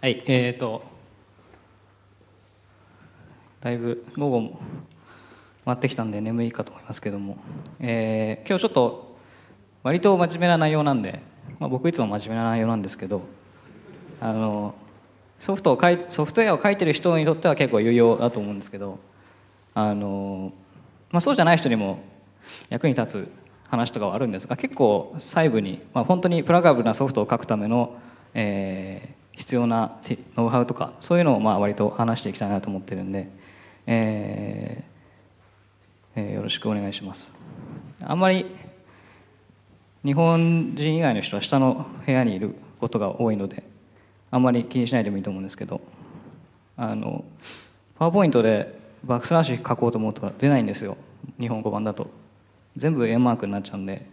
はい、えっ、ー、と、だいぶ午後も回ってきたんで眠いかと思いますけども、えー、今日ちょっと割と真面目な内容なんで、まあ、僕いつも真面目な内容なんですけど、あの、ソフトをソフトウェアを書いてる人にとっては結構有用だと思うんですけど、あの、まあ、そうじゃない人にも役に立つ話とかはあるんですが、結構細部に、まあ、本当にプラガブなソフトを書くための、えー、必要なノウハウとかそういうのをまあ割と話していきたいなと思ってるんで、えーえー、よろしくお願いしますあんまり日本人以外の人は下の部屋にいることが多いのであんまり気にしないでもいいと思うんですけどあのパワーポイントでバックスラッシュ書こうと思うと出ないんですよ日本語版だと全部円マークになっちゃうんで、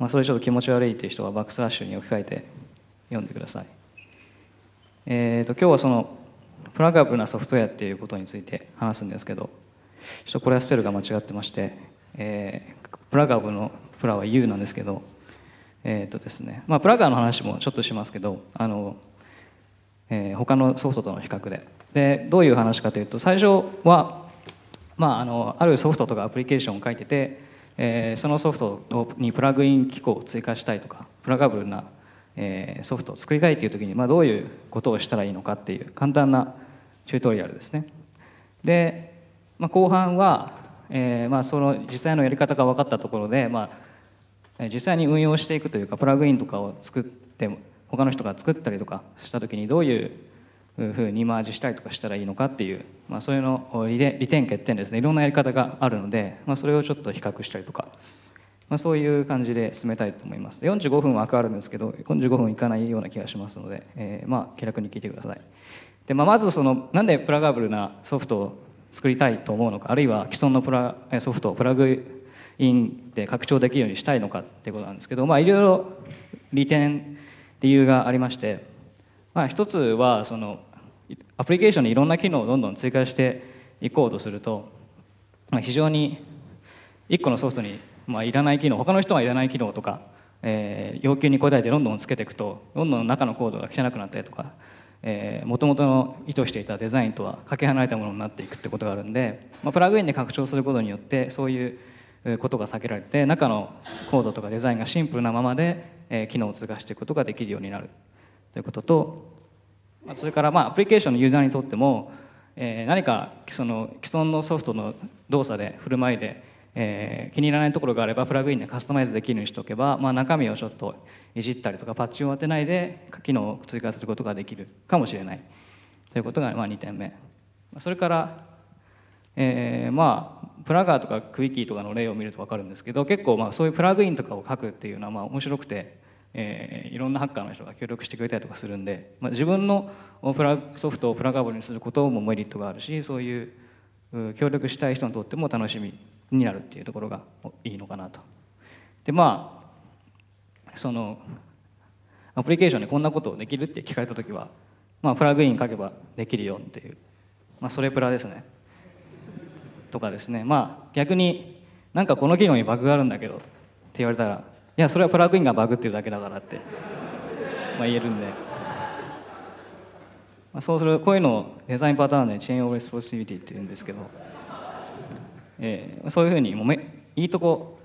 まあ、それちょっと気持ち悪いっていう人はバックスラッシュに置き換えて読んでくださいえーと、今日はそのプラガブなソフトウェアっていうことについて話すんですけどちょっとこれはスペルが間違ってまして、えー、プラガブのプラは U なんですけどえっ、ー、とですねまあプラガーの話もちょっとしますけどあの、えー、他のソフトとの比較ででどういう話かというと最初は、まあ、あのあるソフトとかアプリケーションを書いてて、えー、そのソフトにプラグイン機構を追加したいとかプラガブルなえソフトを作りたいという時に、まあ、どういうことをしたらいいのかっていう簡単なチュートリアルですね。で、まあ、後半は、えーまあ、その実際のやり方が分かったところで、まあ、実際に運用していくというかプラグインとかを作って他の人が作ったりとかした時にどういうふうにマージしたりとかしたらいいのかっていう、まあ、そういうの利点欠点ですねいろんなやり方があるので、まあ、それをちょっと比較したりとか。まあ、そういう感じで進めたいと思います45分は枠あるんですけど45分いかないような気がしますので、えー、まあ気楽に聞いてくださいで、まあ、まずそのなんでプラガブルなソフトを作りたいと思うのかあるいは既存のプラソフトをプラグインで拡張できるようにしたいのかっていうことなんですけど、まあ、いろいろ利点理由がありまして、まあ、一つはそのアプリケーションにいろんな機能をどんどん追加していこうとすると、まあ、非常に1個のソフトにまあ、いらない機能他の人はいらない機能とか、えー、要求に応えてどんどんつけていくとどんどん中のコードが汚くなったりとかもともとの意図していたデザインとはかけ離れたものになっていくってことがあるんで、まあ、プラグインで拡張することによってそういうことが避けられて中のコードとかデザインがシンプルなままで、えー、機能を通過していくことができるようになるということと、まあ、それからまあアプリケーションのユーザーにとっても、えー、何かその既存のソフトの動作で振る舞いでえー、気に入らないところがあればプラグインでカスタマイズできるようにしておけば、まあ、中身をちょっといじったりとかパッチを当てないで機能を追加することができるかもしれないということがまあ2点目それから、えー、まあプラガーとかクイキーとかの例を見ると分かるんですけど結構まあそういうプラグインとかを書くっていうのはまあ面白くて、えー、いろんなハッカーの人が協力してくれたりとかするんで、まあ、自分のプラソフトをプラガーボにすることもメリットがあるしそういう協力したい人にとっても楽しみになるっていうところがいいのかなと。でまあそのアプリケーションでこんなことをできるって聞かれた時は、まあ、プラグイン書けばできるよっていう、まあ、それプラですね。とかですねまあ逆になんかこの機能にバグがあるんだけどって言われたらいやそれはプラグインがバグってるだけだからって、まあ、言えるんで。まあ、そうするこういうのをデザインパターンでチェーン・オブ・レスポンシビリティっていうんですけど、えー、そういうふうにもうめいいとこ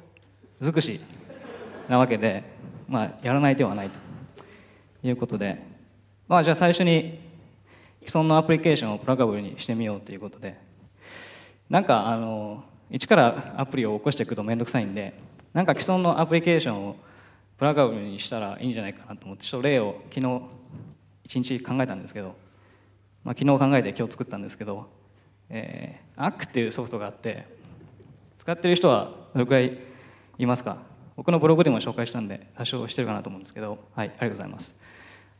尽くしなわけで、まあ、やらない手はないということで、まあ、じゃあ最初に既存のアプリケーションをプラカブルにしてみようということでなんかあの一からアプリを起こしていくと面倒くさいんでなんか既存のアプリケーションをプラカブルにしたらいいんじゃないかなと思ってちょっと例を昨日一日考えたんですけどまあ、昨日考えて今日作ったんですけど、えー、ACK っていうソフトがあって使ってる人はどれくらいいますか僕のブログでも紹介したんで多少してるかなと思うんですけどはいありがとうございます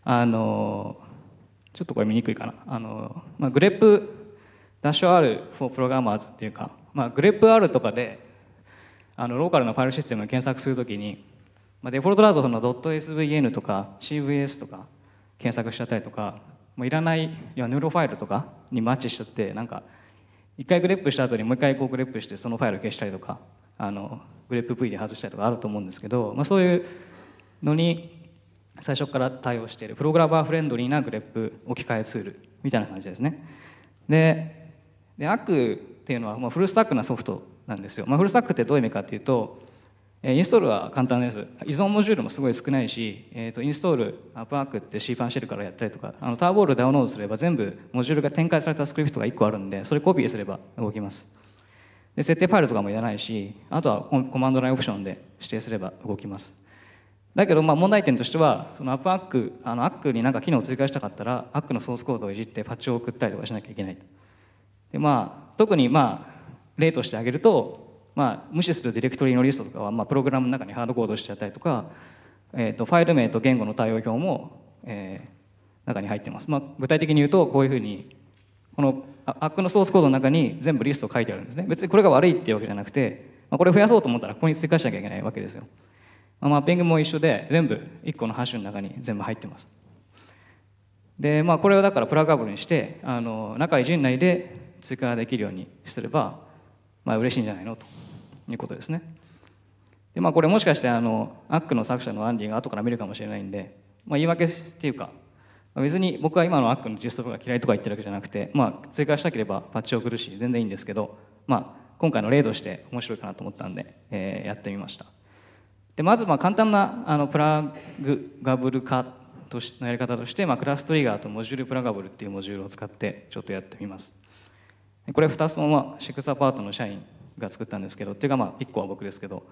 あのちょっとこれ見にくいかなあの、まあ、グレップダッシュ R for programmers っていうか、まあ、グレップ R とかであのローカルなファイルシステムを検索するときに、まあ、デフォルトだとその .svn とか CVS とか検索しちゃったりとかもういらないいやヌーロファイルとかにマッチしちゃってなんか一回グレップした後にもう一回こうグレップしてそのファイル消したりとかあのグレップ V で外したりとかあると思うんですけど、まあ、そういうのに最初から対応しているプログラマーフレンドリーなグレップ置き換えツールみたいな感じですねでで a っていうのはまあフルスタックなソフトなんですよ、まあ、フルスタックってどういう意味かっていうとインストールは簡単です。依存モジュールもすごい少ないし、えー、とインストール、アップワークって C ファンシェルからやったりとか、あのターボールダウンロードすれば全部モジュールが展開されたスクリプトが1個あるんで、それコピーすれば動きます。で設定ファイルとかもいらないし、あとはコマンドラインオプションで指定すれば動きます。だけどまあ問題点としては、そのアップアック、あのアックになんか機能を追加したかったら、アックのソースコードをいじってパッチを送ったりとかしなきゃいけない。でまあ、特にまあ例として挙げると、まあ、無視するディレクトリのリストとかは、まあ、プログラムの中にハードコードしちゃったりとか、えーと、ファイル名と言語の対応表も、えー、中に入ってます、まあ、具体的に言うとこういうふうにこのアックのソースコードの中に全部リスト書いてあるんですね別にこれが悪いっていうわけじゃなくて、まあ、これ増やそうと思ったらここに追加しなきゃいけないわけですよ、まあ、マッピングも一緒で全部1個のハッシュの中に全部入ってますでまあこれをだからプラグアブルにしてあの中1陣内で追加できるようにすればまあ嬉しいんじゃないのということですね。でまあこれもしかしてあのアックの作者のアンディが後から見るかもしれないんで、まあ、言い訳っていうか別に僕は今のアックのジェストとか嫌いとか言ってるわけじゃなくて、まあ、追加したければパッチ送るし全然いいんですけど、まあ、今回の例として面白いかなと思ったんで、えー、やってみましたでまずまあ簡単なあのプラグガブル化としのやり方として、まあ、クラストリガーとモジュールプラガブルっていうモジュールを使ってちょっとやってみますこれ2つの、まあ、シックスアパートの社員が作ったんですけどっていうかまあ1個は僕ですけど、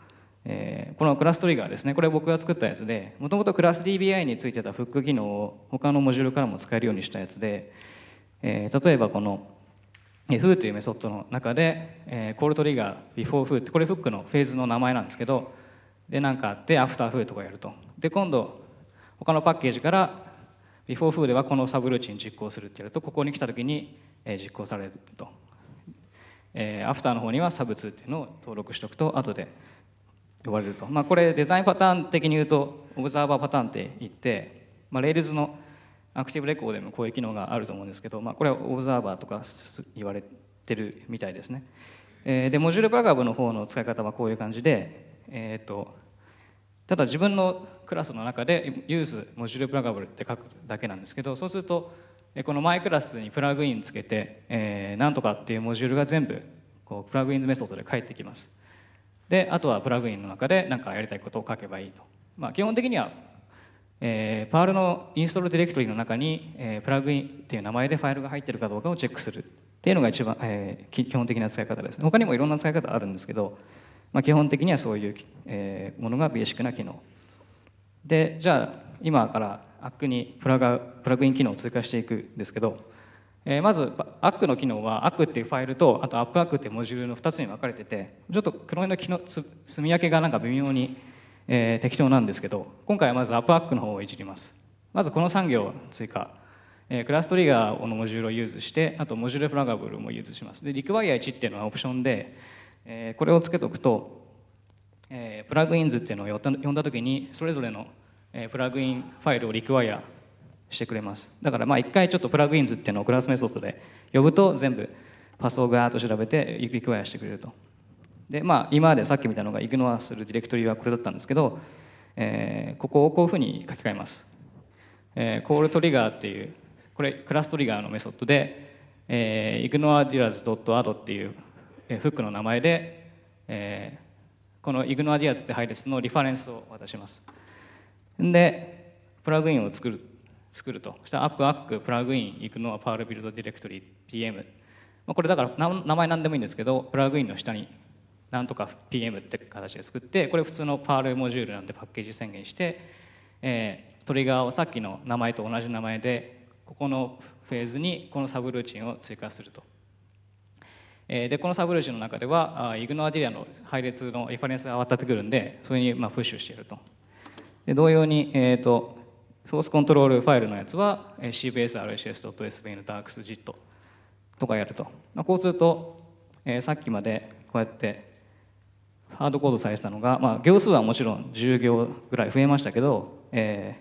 えー、このクラストリガーですねこれ僕が作ったやつでもともとクラス DBI についてたフック機能を他のモジュールからも使えるようにしたやつで、えー、例えばこの f o というメソッドの中で、えー、コールトリガー before foo ってこれフックのフェーズの名前なんですけどで何かあって after foo とかやるとで今度他のパッケージから before foo ではこのサブルーチン実行するってやるとここに来た時に、え実行されるとえー、アフターの方にはサブ2っていうのを登録しておくと後で呼ばれると、まあ、これデザインパターン的に言うとオブザーバーパターンって言って、まあ、Rails のアクティブレコードでもこういう機能があると思うんですけど、まあ、これはオブザーバーとか言われてるみたいですね、えー、でモジュールプラグアブの方の使い方はこういう感じで、えーと、ただ自分のクラスの中でユースモジュールプラグアブルって書くだけなんですけどそうするとこのマイクラスにプラグインつけて、えー、なんとかっていうモジュールが全部こうプラグインズメソッドで返ってきますであとはプラグインの中で何かやりたいことを書けばいいと、まあ、基本的には、えー、パールのインストールディレクトリの中に、えー、プラグインっていう名前でファイルが入ってるかどうかをチェックするっていうのが一番、えー、基本的な使い方です他にもいろんな使い方あるんですけど、まあ、基本的にはそういう、えー、ものがベーシックな機能でじゃあ今から a にプラグプラグイン機能を追加していくんですけど、えー、まずアックの機能はアックっていうファイルとあとアップアックっていうモジュールの2つに分かれててちょっと黒目の機能積み分けがなんか微妙に、えー、適当なんですけど今回はまずアップアックの方をいじりますまずこの3行追加、えー、クラストリガーのモジュールをユーズしてあとモジュールフラガブルもユーズしますでリクワイア1っていうのはオプションで、えー、これをつけておくと、えー、プラグインズっていうのを呼んだ時にそれぞれのえプラグインファイルをリクワイアしてくれますだからまあ一回ちょっとプラグインズっていうのをクラスメソッドで呼ぶと全部パスをガーッと調べてリクワイアしてくれるとでまあ今までさっき見たのがイグノアするディレクトリはこれだったんですけど、えー、ここをこういうふうに書き換えます、えー、コールトリガーっていうこれクラストリガーのメソッドで、えー、イグノアディ d ズ a d d っていう、えフックの名前で、えー、このイグノアディアズって配列のリファレンスを渡しますでプラグインを作る作るとしたらアップアックプラグイン行くのはパールビルドディレクトリ PM、まあ、これだから名前何でもいいんですけどプラグインの下になんとか PM って形で作ってこれ普通のパールモジュールなんでパッケージ宣言して、えー、トリガーをさっきの名前と同じ名前でここのフェーズにこのサブルーチンを追加すると。えでこのサブルーチンの中ではイグノアディリアの配列のリファレンスが上たってくるんでそれにまあプッシュしていると。で同様に、えーと、ソースコントロールファイルのやつは c b s r s s s v n d a r k s j i t とかやると、まあ、こうすると、えー、さっきまでこうやってハードコードされてたのが、まあ、行数はもちろん10行ぐらい増えましたけど、え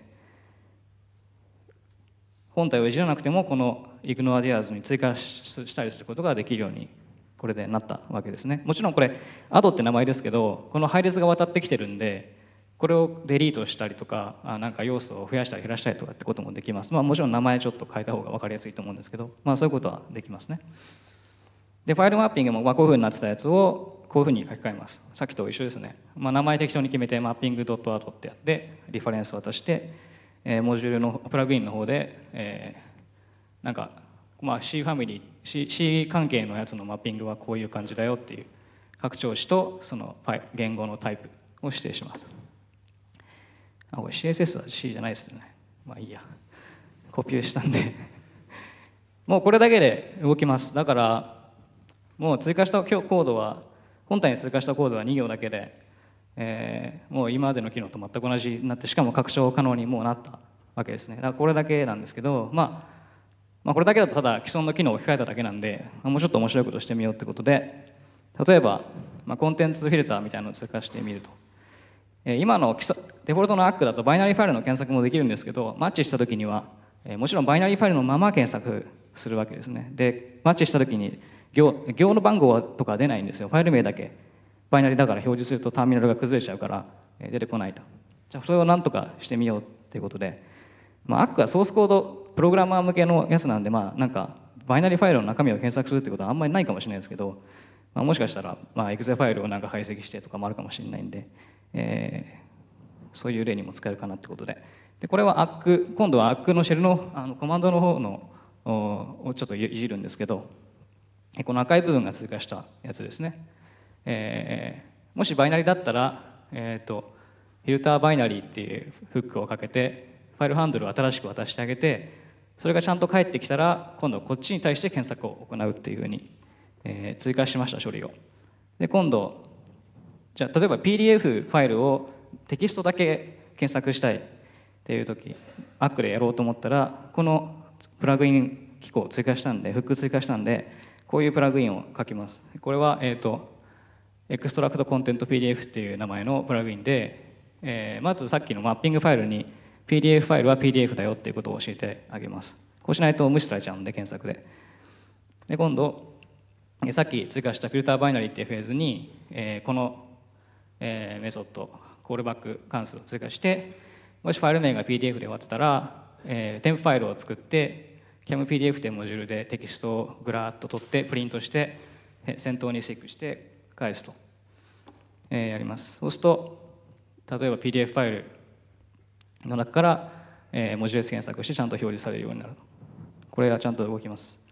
ー、本体をいじらなくてもこの i g n o r e d e a s に追加したりすることができるようにこれでなったわけですねもちろんこれ a d d って名前ですけどこの配列が渡ってきてるんでこれをデリートしたりとかなんか要素を増やしたり減らしたりとかってこともできます、まあ、もちろん名前ちょっと変えた方が分かりやすいと思うんですけど、まあ、そういうことはできますねでファイルマッピングもこういうふうになってたやつをこういうふうに書き換えますさっきと一緒ですね、まあ、名前適当に決めてマッピング a d d ってやってリファレンス渡して、えモジュールのプラグインの方で、えー、なんか、まあ、C ファミリー C, C 関係のやつのマッピングはこういう感じだよっていう拡張子とその言語のタイプを指定しますあ、これ CSS は C じゃないですよね。まあいいや。コピーしたんでもうこれだけで動きます。だから、もう追加したコードは、本体に追加したコードは2行だけで、えー、もう今までの機能と全く同じになって、しかも拡張可能にもうなったわけですね。だからこれだけなんですけど、まあ、まあ、これだけだとただ既存の機能を置き換えただけなんで、もうちょっと面白いことしてみようってことで、例えば、まあ、コンテンツフィルターみたいなのを追加してみると。今のデフォルトのアックだとバイナリーファイルの検索もできるんですけどマッチした時にはもちろんバイナリーファイルのまま検索するわけですねでマッチした時に行行の番号とか出ないんですよファイル名だけバイナリーだから表示するとターミナルが崩れちゃうから出てこないとじゃあそれをなんとかしてみようっていうことで、まあ、アックはソースコードプログラマー向けのやつなんでまあなんかバイナリーファイルの中身を検索するってことはあんまりないかもしれないですけどまあ、もしかしたら、まあ、エグゼファイルをなんか解析してとかもあるかもしれないんで、えー、そういう例にも使えるかなってことででこれはアック今度はアックのシェルのあのコマンドの方のをちょっといじるんですけどこの赤い部分が通過したやつですね、えー、もしバイナリだったら、えーと、フィルターバイナリーっていうフックをかけてファイルハンドルを新しく渡してあげてそれがちゃんと返ってきたら今度こっちに対して検索を行うっていうふうにえー、追加しました処理をで今度じゃあ例えば PDF ファイルをテキストだけ検索したいっていう時 Mac でやろうと思ったらこのプラグイン機構を追加したんでフック追加したんでこういうプラグインを書きますこれはえっ、ー、とエクストラクトコンテント PDF っていう名前のプラグインで、えー、まずさっきのマッピングファイルに PDF ファイルは PDF だよっていうことを教えてあげますこうしないと無視されちゃうんで検索でで今度さっき追加したフィルターバイナリーっていうフェーズに、えー、この、えー、メソッドコールバック関数を追加してもしファイル名が PDF で終わってたら、えー、添付ファイルを作って CAMPDF というモジュールでテキストをぐらっと取ってプリントして先頭にセックして返すと、えー、やりますそうすると例えば PDF ファイルの中から、えー、ュレス検索してちゃんと表示されるようになるこれはちゃんと動きます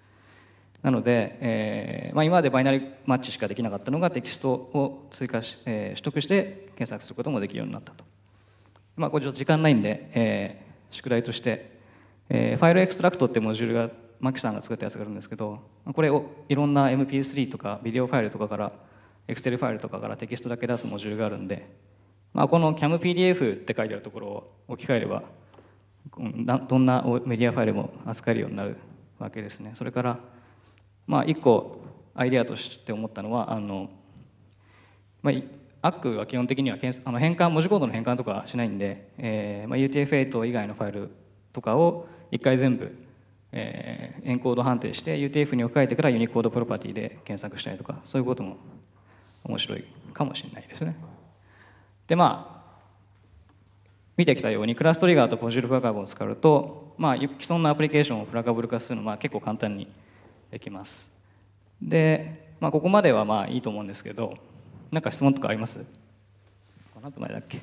なので、えーまあ、今までバイナリーマッチしかできなかったのがテキストを追加し、えー、取得して検索することもできるようになったと。まあ、これ時間ないんで、えー、宿題として、えー、ファイルエクストラクトってモジュールがマキさんが作ったやつがあるんですけどこれをいろんな MP3 とかビデオファイルとかからエクセルファイルとかからテキストだけ出すモジュールがあるんで、まあ、この CAMPDF って書いてあるところを置き換えればどんなメディアファイルも扱えるようになるわけですね。それからまあ、一個アイデアとして思ったのはあの、まあ、アックは基本的にはあの変換文字コードの変換とかしないんで、えーまあ、UTF-8 以外のファイルとかを一回全部、えー、エンコード判定して UTF に置き換えてからユニコードプロパティで検索したりとかそういうことも面白いかもしれないですね。でまあ見てきたようにクラストリガーとポジュールフラガブを使うと、まあ、既存のアプリケーションをフラガブル化するのは結構簡単にできますで、まあ、ここまではまあいいと思うんですけど何か質問とかあります何分前だっけ、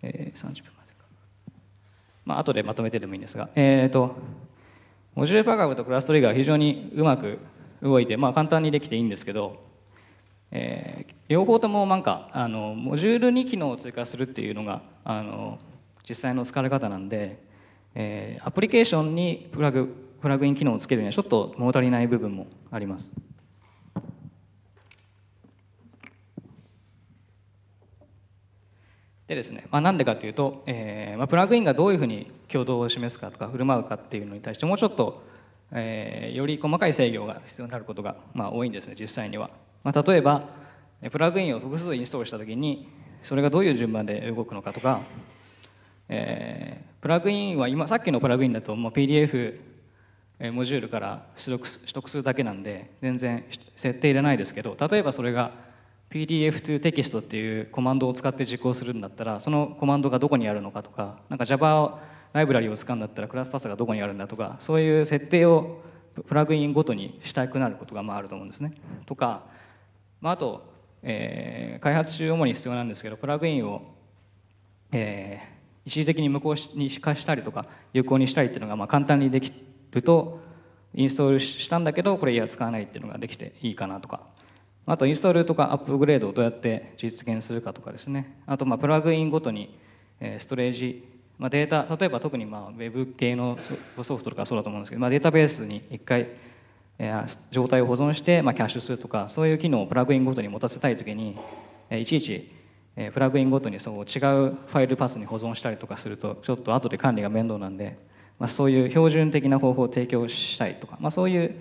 えー、30分までか、まあ後でまとめてでもいいんですがえっ、ー、とモジュレパー株とクラストリガー非常にうまく動いて、まあ、簡単にできていいんですけど、えー、両方ともなんかあのモジュールに機能を追加するっていうのがあの実際の使われ方なんで、えー、アプリケーションにプラグプラグイン機能をつけるにはちょっと物足りない部分もあります。でですね、まあ、なんでかというと、えーまあ、プラグインがどういうふうに挙動を示すかとか振る舞うかっていうのに対してもうちょっと、えー、より細かい制御が必要になることが、まあ、多いんですね実際には、まあ、例えばプラグインを複数インストールした時にそれがどういう順番で動くのかとか、えー、プラグインは今さっきのプラグインだともう PDF モジュールから取得するだけなんで全然設定いらないですけど例えばそれが PDF2 テキストっていうコマンドを使って実行するんだったらそのコマンドがどこにあるのかとかなんか Java ライブラリを使うんだったらクラスパスがどこにあるんだとかそういう設定をプラグインごとにしたくなることがまああると思うんですね。とか、まあ、あと、えー、開発中主に必要なんですけどプラグインを、えー、一時的に無効に化したりとか有効にしたりっていうのがまあ簡単にできるとインストールしたんだけどこれいや使わないっていうのができていいかなとかあとインストールとかアップグレードをどうやって実現するかとかですねあとまあプラグインごとにストレージ、まあ、データ例えば特にまあウェブ系のソフトとかそうだと思うんですけど、まあ、データベースに1回状態を保存して、まあ、キャッシュするとかそういう機能をプラグインごとに持たせたい時にいちいちプラグインごとにそう違うファイルパスに保存したりとかするとちょっと後で管理が面倒なんでまあ、そういう標準的な方法を提供したいとか、まあ、そういう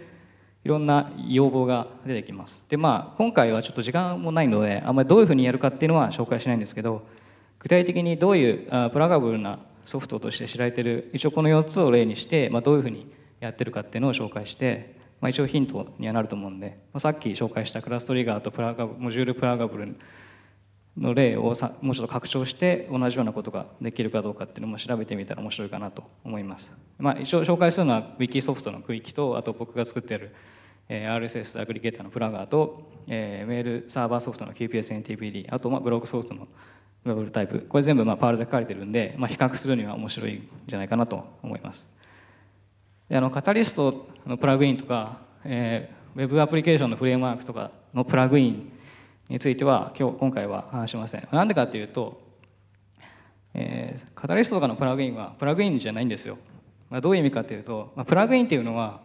いろんな要望が出てきますでまあ今回はちょっと時間もないのであんまりどういうふうにやるかっていうのは紹介しないんですけど具体的にどういうプラガブルなソフトとして知られてる一応この4つを例にして、まあ、どういうふうにやってるかっていうのを紹介して、まあ、一応ヒントにはなると思うんで、まあ、さっき紹介したクラストリガーとプラガモジュールプラガブルの例をさもうちょっと拡張して同じようなことができるかどうかっていうのも調べてみたら面白いかなと思います、まあ、一応紹介するのは Wiki ソフトの区域とあと僕が作っている RSS アグリゲーターのプラガーと、えー、メールサーバーソフトの QPSNTPD あとまあブログソフトのェブルタイプこれ全部まあパールで書かれてるんで、まあ、比較するには面白いんじゃないかなと思いますであのカタリストのプラグインとか、えー、ウェブアプリケーションのフレームワークとかのプラグインについては今日今回は話しませんなんでかというと、えー、カタリストとかのプラグインはプラグインじゃないんですよ、まあ、どういう意味かというと、まあ、プラグインっていうのは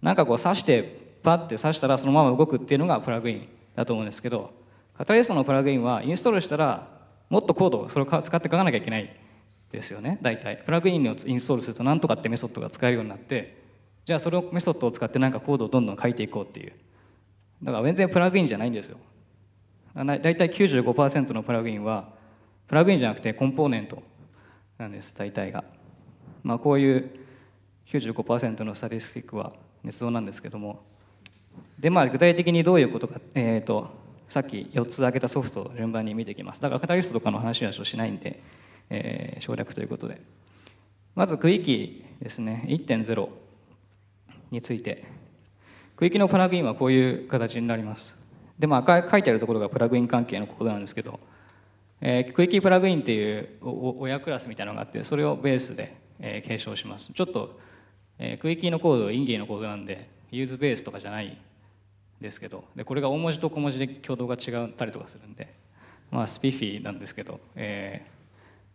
なんかこう刺してパッて刺したらそのまま動くっていうのがプラグインだと思うんですけどカタリストのプラグインはインストールしたらもっとコードをそれを使って書かなきゃいけないですよね大体プラグインをインストールするとなんとかってメソッドが使えるようになってじゃあそれをメソッドを使ってなんかコードをどんどん書いていこうっていうだから全然プラグインじゃないんですよ大体95%のプラグインはプラグインじゃなくてコンポーネントなんです大体が、まあ、こういう95%のスタディスティックは捏造なんですけどもでまあ具体的にどういうことか、えーと、さっき4つ挙げたソフトを順番に見ていきますだからカタリストとかの話はしないんで、えー、省略ということでまず区域ですね1.0について区域のプラグインはこういう形になりますでまあ書いてあるところがプラグイン関係のことなんですけど、えー、クイキープラグインっていう親クラスみたいなのがあってそれをベースで、えー、継承しますちょっと、えー、クイキーのコードインゲイのコードなんでユーズベースとかじゃないですけどでこれが大文字と小文字で挙動が違ったりとかするんで、まあ、スピフィーなんですけど、えー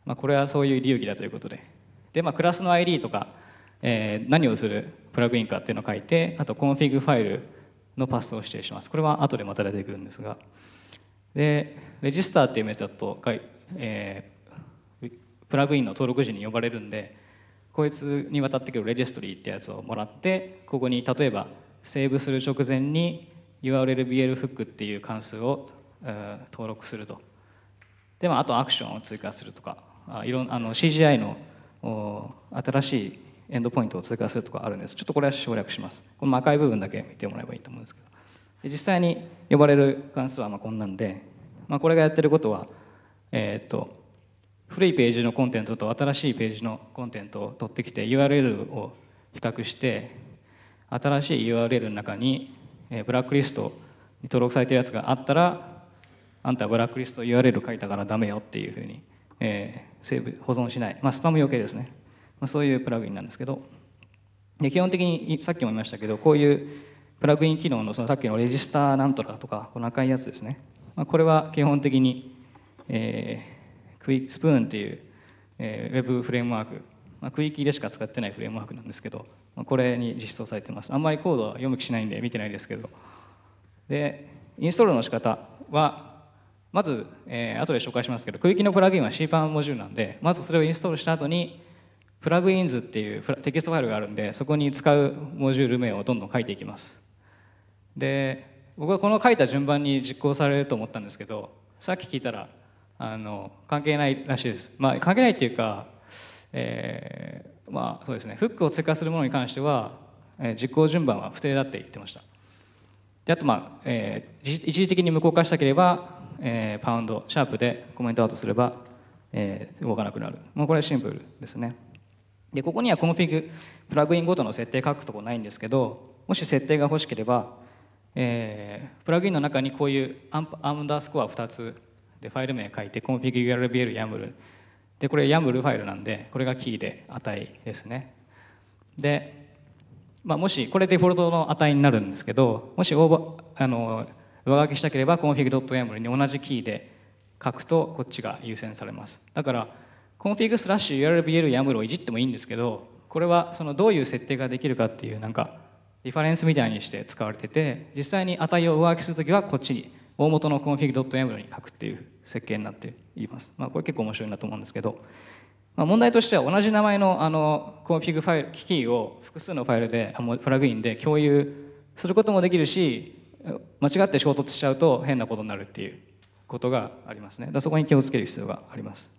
まあ、これはそういう流儀だということでで、まあ、クラスの ID とか、えー、何をするプラグインかっていうのを書いてあとコンフィグファイルのパスを指定しますこれは後でまた出てくるんですがでレジスターっていうメタと、ドえー、プラグインの登録時に呼ばれるんでこいつに渡ってくるレジストリーってやつをもらってここに例えばセーブする直前に URLBL フックっていう関数を、えー、登録するとでもあとアクションを追加するとかあいろんあの CGI の新しいエンドポイントを通過するとかあるんですちょっとこれは省略しますこの赤い部分だけ見てもらえばいいと思うんですけど実際に呼ばれる関数はまあこんなんで、まあ、これがやってることは、えっ、ー、と古いページのコンテンツと新しいページのコンテンツを取ってきて URL を比較して新しい URL の中にブラックリストに登録されてるやつがあったらあんたブラックリスト URL 書いたからダメよっていうふうに、えー、セーブ保存しない、まあ、スパム余計ですねまあ、そういうプラグインなんですけどで基本的にさっきも言いましたけどこういうプラグイン機能のそのさっきのレジスターなんとかとかこの赤いやつですね、まあ、これは基本的に、えー、クイスプーンっていう、えー、ウェブフレームワーク、まあ、キーでしか使ってないフレームワークなんですけど、まあ、これに実装されてますあんまりコードは読む気しないんで見てないですけどでインストールの仕方はまず、えー、後で紹介しますけどク区域のプラグインは c ーパンモジュールなんでまずそれをインストールした後にプラグインズっていうテキストファイルがあるんでそこに使うモジュール名をどんどん書いていきますで僕はこの書いた順番に実行されると思ったんですけどさっき聞いたらあの関係ないらしいですまあ関係ないっていうか、えー、まあそうですねフックを追加するものに関しては、えー、実行順番は不定だって言ってましたであとまあ、えー、一時的に無効化したければ、えー、パウンドシャープでコメントアウトすれば、えー、動かなくなるもうこれシンプルですねでここにはコンフィグプラグインごとの設定書くとこないんですけどもし設定が欲しければ、えー、プラグインの中にこういうアンダースコア2つでファイル名書いてコンフィグ URBL YAML でこれ YAML ファイルなんでこれがキーで値ですねで、まあ、もしこれデフォルトの値になるんですけどもしオーバあの上書きしたければコンフィグ y a m l に同じキーで書くとこっちが優先されますだからコンフィグスラッシュ URBL やむるをいじってもいいんですけど、これはそのどういう設定ができるかっていうなんかリファレンスみたいにして使われてて、実際に値を上書きするときはこっちに大元の config.yaml に書くっていう設計になっています。まあこれ結構面白いなと思うんですけど、まあ、問題としては同じ名前のあの config ファイル、キキーを複数のファイルで、プラグインで共有することもできるし、間違って衝突しちゃうと変なことになるっていうことがありますね。だそこに気をつける必要があります。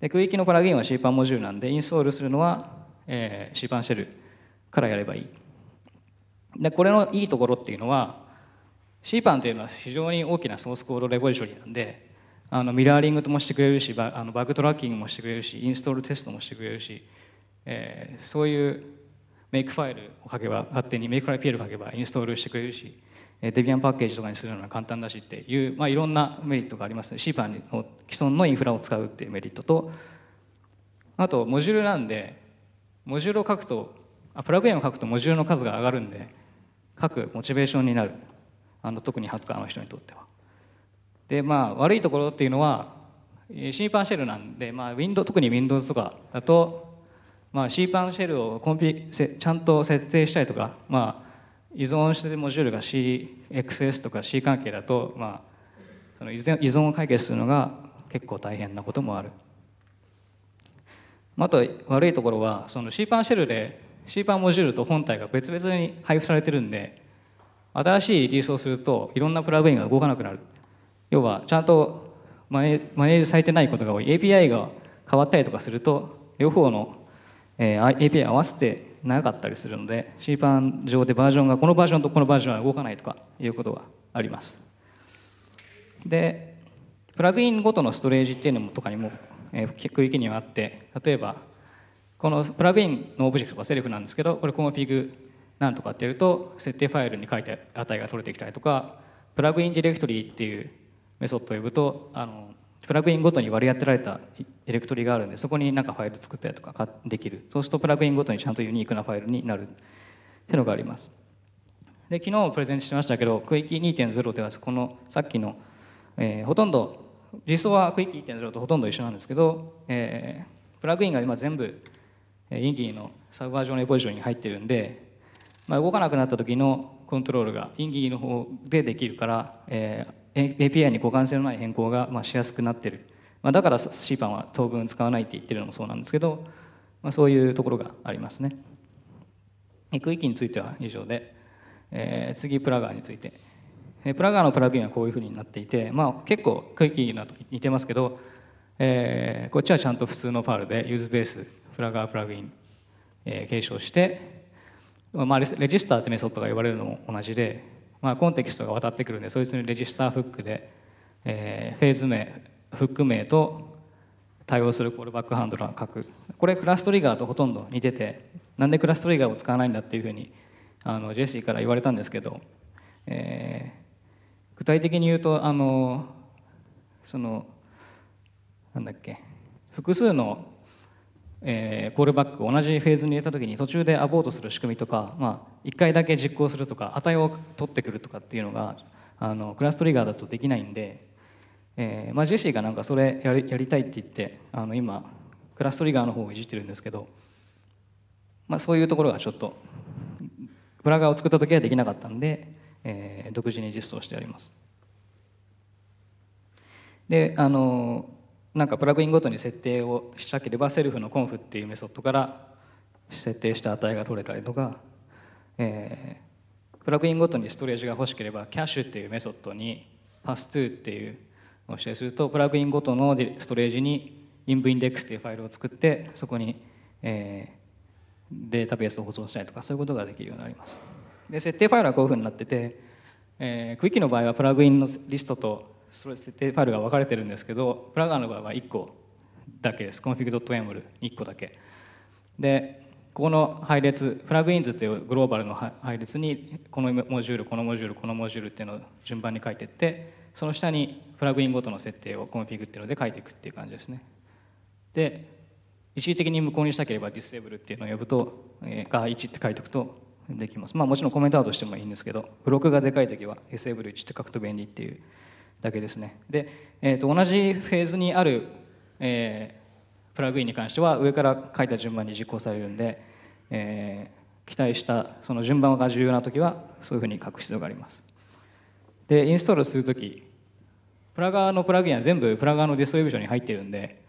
で区域のプラグインは CPAN モジュールなんでインストールするのは、えー、CPAN シェルからやればいいでこれのいいところっていうのは CPAN というのは非常に大きなソースコードレボリューションなんであのミラーリングともしてくれるしバあのバグトラッキングもしてくれるしインストールテストもしてくれるし、えー、そういうメイクファイルを書けば勝手にメイクファイルを書けばインストールしてくれるしデビアンパッケージとかにするのは簡単だしっていう、まあ、いろんなメリットがありますね c パンの既存のインフラを使うっていうメリットとあとモジュールなんでモジュールを書くとあプラグインを書くとモジュールの数が上がるんで書くモチベーションになるあの特にハッカーの人にとっては。でまあ悪いところっていうのは c ーパンシェルなんで、まあ、Windows 特に Windows とかだと、まあ、c p a シェルをコンピちゃんと設定したりとか、まあ依存してるモジュールが CXS とか C 関係だと、まあ、その依存を解決するのが結構大変なこともある。あと悪いところはその C パンシェルで C パンモジュールと本体が別々に配布されてるんで新しいリリースをするといろんなプラグインが動かなくなる要はちゃんとマネージされてないことが多い API が変わったりとかすると両方の、えー、API 合わせて長かったりするので c p a 上でバージョンがこのバージョンとこのバージョンは動かないとかいうことがありますでプラグインごとのストレージっていうのもとかにも、えー、区域にはあって例えばこのプラグインのオブジェクトはセルフなんですけどこれコンフィグなんとかってやると設定ファイルに書いて値が取れてきたりとかプラグインディレクトリーっていうメソッドを呼ぶとあのプラグインごとに割り当てられたエレクトリがあるんでそこになんかファイル作ったりとかできるそうするとプラグインごとにちゃんとユニークなファイルになるっていうのがありますで昨日プレゼンしましたけど区域2.0ではこのさっきの、えー、ほとんど実装は区域1.0とほとんど一緒なんですけど、えー、プラグインが今全部インギーのサーバー上のポジションに入ってるんで、まあ、動かなくなった時のコントロールがインギーの方でできるから、えー、API に互換性のない変更がまあしやすくなってる、まあ、だから CPAN は当分使わないって言ってるのもそうなんですけど、まあ、そういうところがありますね区域については以上で、えー、次プラガーについてプラガーのプラグインはこういうふうになっていて、まあ、結構区域だと似てますけど、えー、こっちはちゃんと普通のファールでユーズベースプラガープラグイン、えー、継承して、まあ、レジスターってメソッドが呼ばれるのも同じでまあ、コンテキストが渡ってくるんでそいつにレジスターフックで、えー、フェーズ名フック名と対応するコールバックハンドラーを書くこれクラストリガーとほとんど似ててなんでクラストリガーを使わないんだっていうふうにあのジェシーから言われたんですけど、えー、具体的に言うとあのそのなんだっけ複数のえー、コールバック同じフェーズに入れた時に途中でアボートする仕組みとか、まあ、1回だけ実行するとか値を取ってくるとかっていうのがあのクラストリガーだとできないんで、えーまあ、ジェシーがなんかそれやりやりたいって言ってあの今クラストリガーの方をいじってるんですけど、まあ、そういうところがちょっとプラガーを作った時はできなかったんで、えー、独自に実装してあります。であのなんかプラグインごとに設定をしたければセルフのコンフっていうメソッドから設定した値が取れたりとか、えー、プラグインごとにストレージが欲しければキャッシュっていうメソッドにパストゥっていうを指定するとプラグインごとのストレージに invindex っていうファイルを作ってそこに、えー、データベースを保存したりとかそういうことができるようになりますで設定ファイルはこういうふうになってて、えー、q u の場合はプラグインのリストとそれ設定ファイルが分かれてるんですけどプラガンの場合は1個だけです config.yaml1 個だけでここの配列フラグインズというグローバルの配列にこのモジュールこのモジュールこのモジュールっていうのを順番に書いていってその下にフラグインごとの設定をコンフィグっていうので書いていくっていう感じですねで一時的に無効にしたければ disable っていうのを呼ぶと、えー、が1って書いておくとできますまあもちろんコメントアウトしてもいいんですけどブロックがでかい時は disable1 って書くと便利っていうだけですねで、えーと、同じフェーズにある、えー、プラグインに関しては上から書いた順番に実行されるんで、えー、期待したその順番が重要な時はそういうふうに書く必要がありますでインストールする時プラガーのプラグインは全部プラガーのディストリビューションに入ってるんで、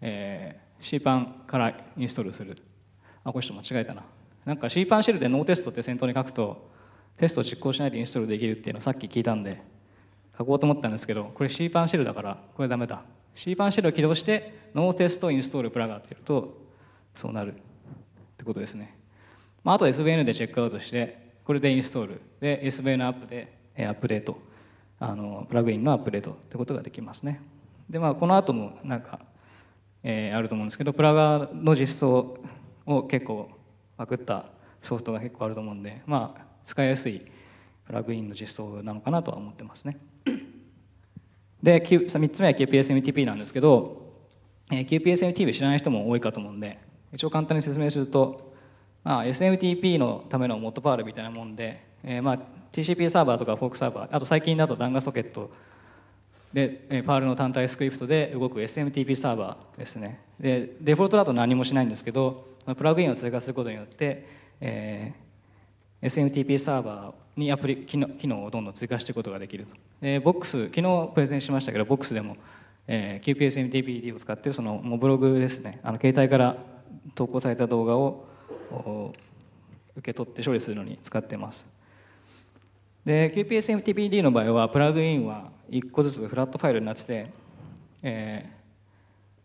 えー、c パンからインストールするあこれちょっと間違えたななんか c パンシェルでノーテストって先頭に書くとテストを実行しないでインストールできるっていうのをさっき聞いたんで書こうと思ったんですけどこれ C パンシェルだからこれダメだ C パンシェルを起動してノーテストインストールプラガーってやるとそうなるってことですね、まあ、あと SVN でチェックアウトしてこれでインストールで SVN アップでアップデートあのプラグインのアップデートってことができますねでまあこの後もなんか、えー、あると思うんですけどプラガーの実装を結構パクったソフトが結構あると思うんでまあ使いやすいプラグインの実装なのかなとは思ってますね。で、3つ目は QPSMTP なんですけど、えー、QPSMTP 知らない人も多いかと思うんで一応簡単に説明すると、まあ、SMTP のためのドパールみたいなもんで、えーまあ、TCP サーバーとかフォークサーバーあと最近だと弾丸ソケットで、えパールの単体スクリプトで動く SMTP サーバーですねでデフォルトだと何もしないんですけどプラグインを追加することによって、えー、SMTP サーバーにアプリ機能機能をどんどん追加していくことができると、えー、ボックス昨日プレゼンしましたけどボックスでも、えー、QPSMTPD を使ってそのもうブログですねあの携帯から投稿された動画を受け取って処理するのに使ってますで QPSMTPD の場合はプラグインは1個ずつフラットファイルになってて、え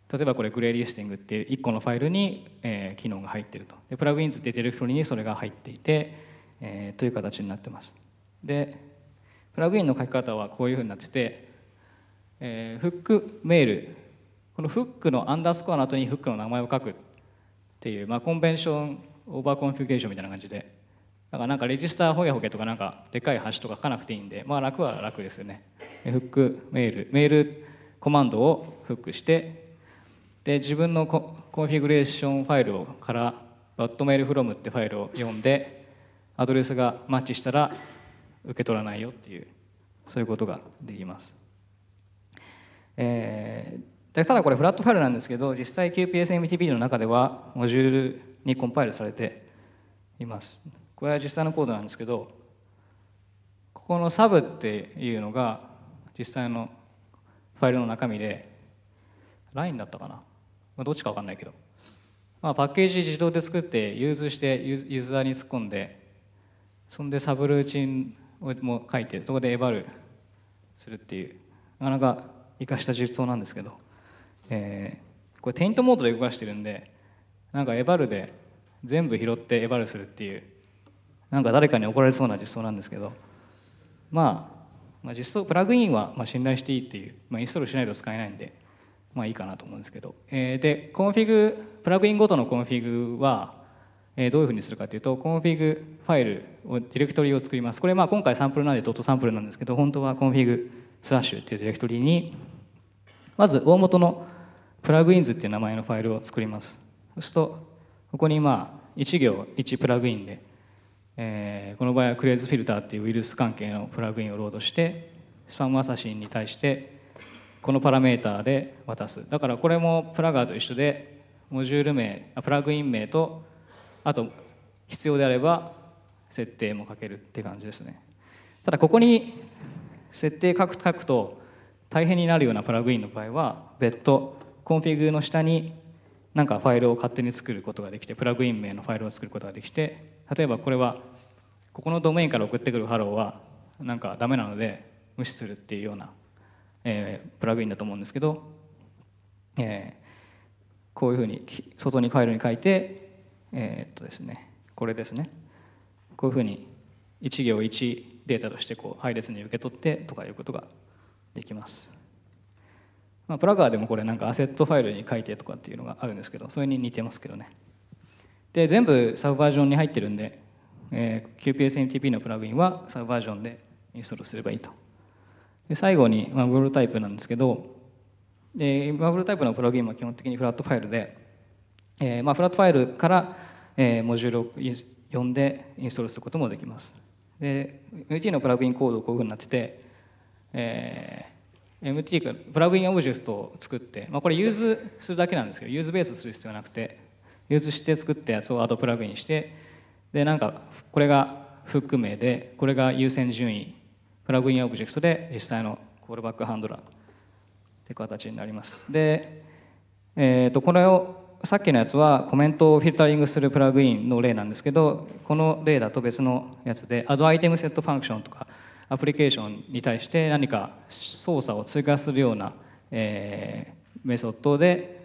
ー、例えばこれグレーリスティングっていう1個のファイルに、え機能が入ってるとでプラグインズってディレクトリにそれが入っていてえー、という形になってますでプラグインの書き方はこういうふうになってて、えー、フックメールこのフックのアンダースコアの後にフックの名前を書くっていう、まあ、コンベンションオーバーコンフィギュレーションみたいな感じでだからなんかレジスターほげほげとかなんかでっかい端とか書かなくていいんでまあ楽は楽ですよねフックメールメールコマンドをフックしてで自分のコンフィグレーションファイルからバットメールフロムってファイルを読んでアドレスがマッチしたら受け取らないよっていうそういうことができます、えー、ただこれフラットファイルなんですけど実際 QPSMTP の中ではモジュールにコンパイルされていますこれは実際のコードなんですけどここのサブっていうのが実際のファイルの中身でラインだったかな、まあ、どっちか分かんないけど、まあ、パッケージ自動で作って融通してユーザーに突っ込んでそんでサブルーチンをも書いてそこでエバルするっていうなかなか生かした実装なんですけど、えー、これテイントモードで動かしてるんでなんかエバルで全部拾ってエバルするっていうなんか誰かに怒られそうな実装なんですけど、まあ、まあ実装プラグインはまあ信頼していいっていう、まあ、インストールしないと使えないんでまあいいかなと思うんですけど、えー、でコンフィグプラグインごとのコンフィグはえどういうふうにするかというとコンフィグファイルをディレクトリを作りますこれまあ今回サンプルなんでドットサンプルなんですけど本当は config スラッシュっていうディレクトリにまず大元のプラグインズっていう名前のファイルを作りますそうするとここにまあ1行1プラグインで、えこの場合はクレーズフィルターっていうウイルス関係のプラグインをロードしてスパムアサシンに対してこのパラメーターで渡すだからこれもプラガーと一緒でモジュール名プラグイン名とあと必要であれば設定も書けるって感じですねただここに設定書く書くと大変になるようなプラグインの場合は別途コンフィグの下になんかファイルを勝手に作ることができてプラグイン名のファイルを作ることができて例えばこれはここのドメインから送ってくるハローはなんかダメなので無視するっていうような、えー、プラグインだと思うんですけど、えー、こういうふうに外にファイルに書いてえー、っとですねこれですねこういうふうに1行1データとしてこう配列に受け取ってとかいうことができます、まあ、プラガーでもこれなんかアセットファイルに書いてとかっていうのがあるんですけどそれに似てますけどねで全部サブバージョンに入ってるんで、えー、q p s n t p のプラグインはサブバージョンでインストールすればいいとで最後に、まあ、ブルタイプなんですけどでバブルタイプのプラグインは基本的にフラットファイルでえー、まあ、フラットファイルから、えー、モジュールを読んでインストールすることもできます。で、MT のプラグインコードこういうふうになってて、えー、MT からプラグインオブジェクトを作って、まあ、これユーズするだけなんですけど、ユーズベースする必要はなくて、ユーズして作ったやつをアドプラグインして、で、なんか、これがフック名で、これが優先順位、プラグインオブジェクトで実際のコールバックハンドラーって形になります。で、えっ、ー、と、これをさっきのやつはコメントをフィルタリングするプラグインの例なんですけどこの例だと別のやつで add item set function とかアプリケーションに対して何か操作を追加するような、えー、メソッドで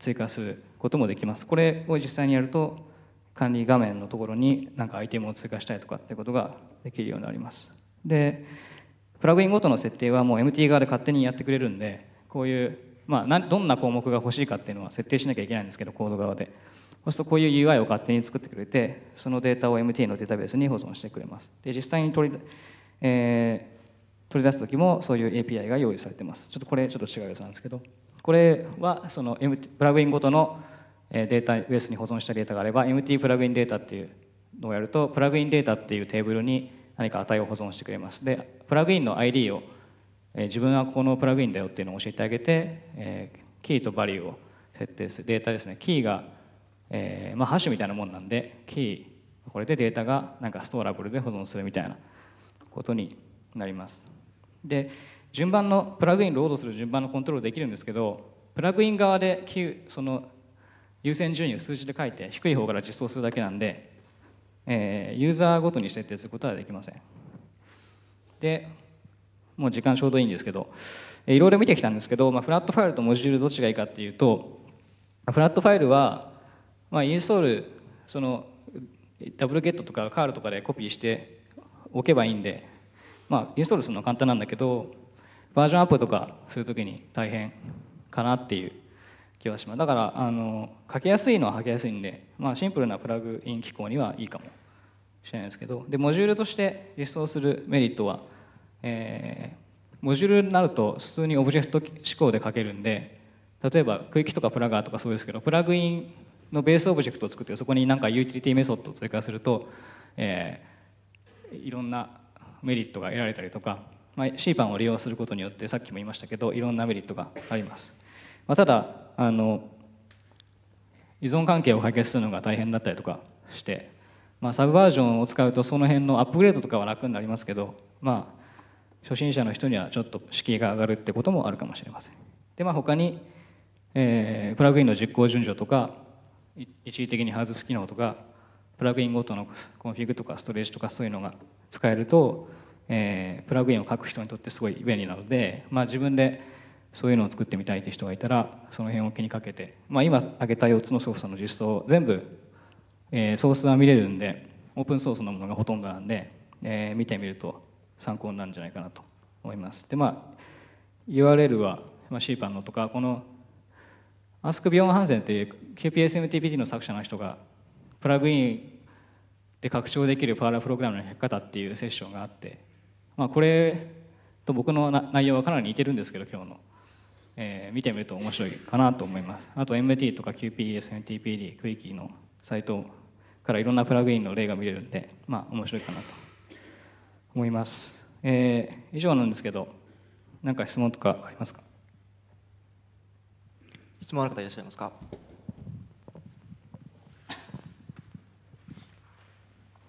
追加することもできますこれを実際にやると管理画面のところに何かアイテムを追加したりとかってことができるようになりますでプラグインごとの設定はもう MT 側で勝手にやってくれるんでこういうまあ、どんな項目が欲しいかっていうのは設定しなきゃいけないんですけどコード側でそうするとこういう UI を勝手に作ってくれてそのデータを MT のデータベースに保存してくれますで実際に取り,、えー、取り出す時もそういう API が用意されてますちょっとこれちょっと違うやつなんですけどこれはその、MT、プラグインごとのデータベースに保存したデータがあれば MT プラグインデータっていうのをやるとプラグインデータっていうテーブルに何か値を保存してくれますでプラグインの ID をえ自分はこのプラグインだよっていうのを教えてあげて、えキーとバリューを設定するデータですねキーが、えまあ、ハッシュみたいなもんなんでキーこれでデータがなんかストーラブルで保存するみたいなことになりますで順番のプラグインロードする順番のコントロールできるんですけどプラグイン側でその優先順位を数字で書いて低い方から実装するだけなんで、えー、ユーザーごとに設定することはできませんでもう時間ちょうどいいんですけどいろいろ見てきたんですけど、まあ、フラットファイルとモジュールどっちがいいかっていうとフラットファイルは、まあ、インストールそのダブルゲットとかカールとかでコピーしておけばいいんで、まあ、インストールするの簡単なんだけどバージョンアップとかするときに大変かなっていう気はしますだからあの書きやすいのは書きやすいんで、まあ、シンプルなプラグイン機構にはいいかもしれないですけどでモジュールとして実装するメリットはえー、モジュールになると普通にオブジェクト思考で書けるんで例えば区域とかプラガーとかそうですけどプラグインのベースオブジェクトを作ってそこになんかユーティリティメソッドを追加すると、えー、いろんなメリットが得られたりとか、まあ、CPAN を利用することによってさっきも言いましたけどいろんなメリットがあります、まあ、ただあの依存関係を解決するのが大変だったりとかして、まあ、サブバージョンを使うとその辺のアップグレードとかは楽になりますけどまあ初心者の人にはちょっと敷居が上がるってこともあるかもしれませんでまあ他に、えー、プラグインの実行順序とか一時的に外す機能とかプラグインごとのコンフィグとかストレージとかそういうのが使えると、えー、プラグインを書く人にとってすごい便利なので、まあ、自分でそういうのを作ってみたいって人がいたらその辺を気にかけて、まあ、今挙げた4つのソ作の実装全部、えー、ソースは見れるんでオープンソースのものがほとんどなんで、えー、見てみると参考になるんじゃないかなと思います。でまあ URL は、まあ、CPAN のとかこのアスク・ビヨン・ハンセンっていう q p s m t p d の作者の人がプラグインで拡張できるパーラープログラムの書き方っていうセッションがあって、まあ、これと僕の内容はかなり似てるんですけど今日の、えー、見てみると面白いかなと思いますあと MT とか QPSMTPD クイキーのサイトからいろんなプラグインの例が見れるんでまあ面白いかなと思います。えー、以上なんですけど、何か質問とかありますか質問ある方いらっしゃいますか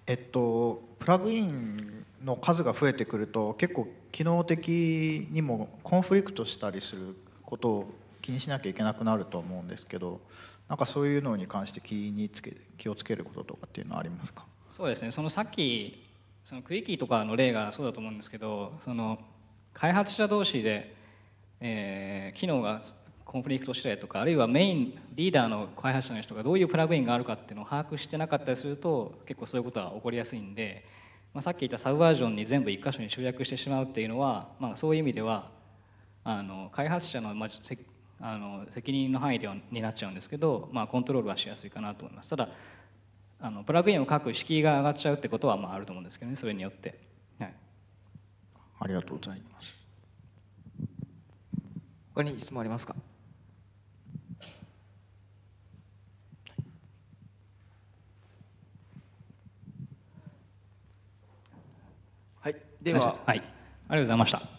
えっと、プラグインの数が増えてくると結構機能的にもコンフリクトしたりすることを気にしなきゃいけなくなると思うんですけどなんかそういうのに関して気につけ気をつけることとかっていうのはありますかそうですねそのさっきそのクイキーとかの例がそうだと思うんですけどその開発者同士で、えー、機能がコンフリクトしたりとかあるいはメインリーダーの開発者の人がどういうプラグインがあるかっていうのを把握してなかったりすると結構そういうことは起こりやすいんで、まあ、さっき言ったサブバージョンに全部一箇所に集約してしまうっていうのは、まあ、そういう意味ではあの開発者の,、まあ、せあの責任の範囲ではになっちゃうんですけど、まあ、コントロールはしやすいかなと思います。ただあのプラグインを書く敷居が上がっちゃうってことはまああると思うんですけどねそれによって、はい、ありがとうございます他に質問ありますかはいでははいありがとうございました